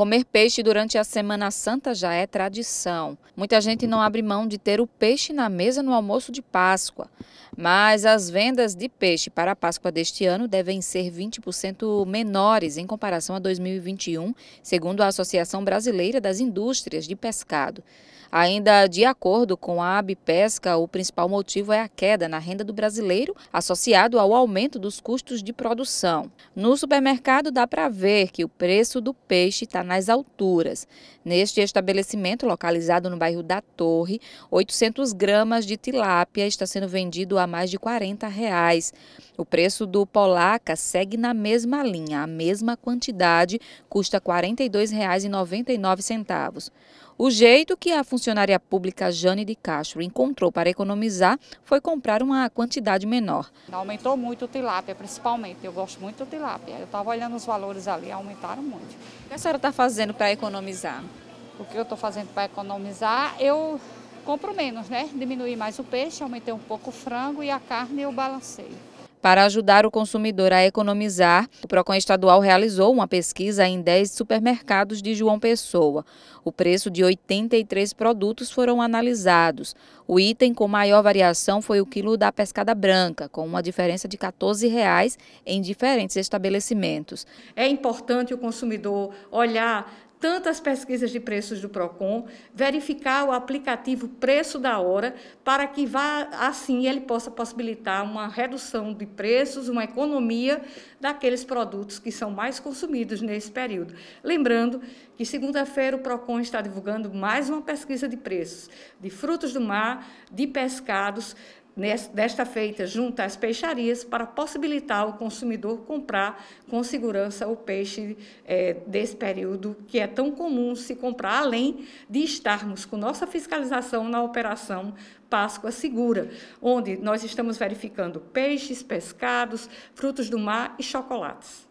Comer peixe durante a Semana Santa já é tradição. Muita gente não abre mão de ter o peixe na mesa no almoço de Páscoa. Mas as vendas de peixe para a Páscoa deste ano devem ser 20% menores em comparação a 2021, segundo a Associação Brasileira das Indústrias de Pescado. Ainda de acordo com a Abpesca, o principal motivo é a queda na renda do brasileiro, associado ao aumento dos custos de produção. No supermercado dá para ver que o preço do peixe está nas alturas. Neste estabelecimento, localizado no bairro da Torre, 800 gramas de tilápia está sendo vendido a mais de 40 reais. O preço do polaca segue na mesma linha, a mesma quantidade, custa R$ 42,99. O jeito que a funcionária pública Jane de Castro encontrou para economizar foi comprar uma quantidade menor. Aumentou muito o tilápia, principalmente. Eu gosto muito do tilápia. Eu estava olhando os valores ali, aumentaram muito. O que a senhora está fazendo para economizar? O que eu estou fazendo para economizar, eu compro menos, né? Diminuí mais o peixe, aumentei um pouco o frango e a carne eu balancei. Para ajudar o consumidor a economizar, o PROCON estadual realizou uma pesquisa em 10 supermercados de João Pessoa. O preço de 83 produtos foram analisados. O item com maior variação foi o quilo da pescada branca, com uma diferença de R$ 14,00 em diferentes estabelecimentos. É importante o consumidor olhar tantas pesquisas de preços do Procon, verificar o aplicativo preço da hora, para que vá assim ele possa possibilitar uma redução de preços, uma economia daqueles produtos que são mais consumidos nesse período. Lembrando que segunda-feira o Procon está divulgando mais uma pesquisa de preços de frutos do mar, de pescados, desta feita junto às peixarias para possibilitar ao consumidor comprar com segurança o peixe é, desse período que é tão comum se comprar, além de estarmos com nossa fiscalização na operação Páscoa Segura, onde nós estamos verificando peixes, pescados, frutos do mar e chocolates.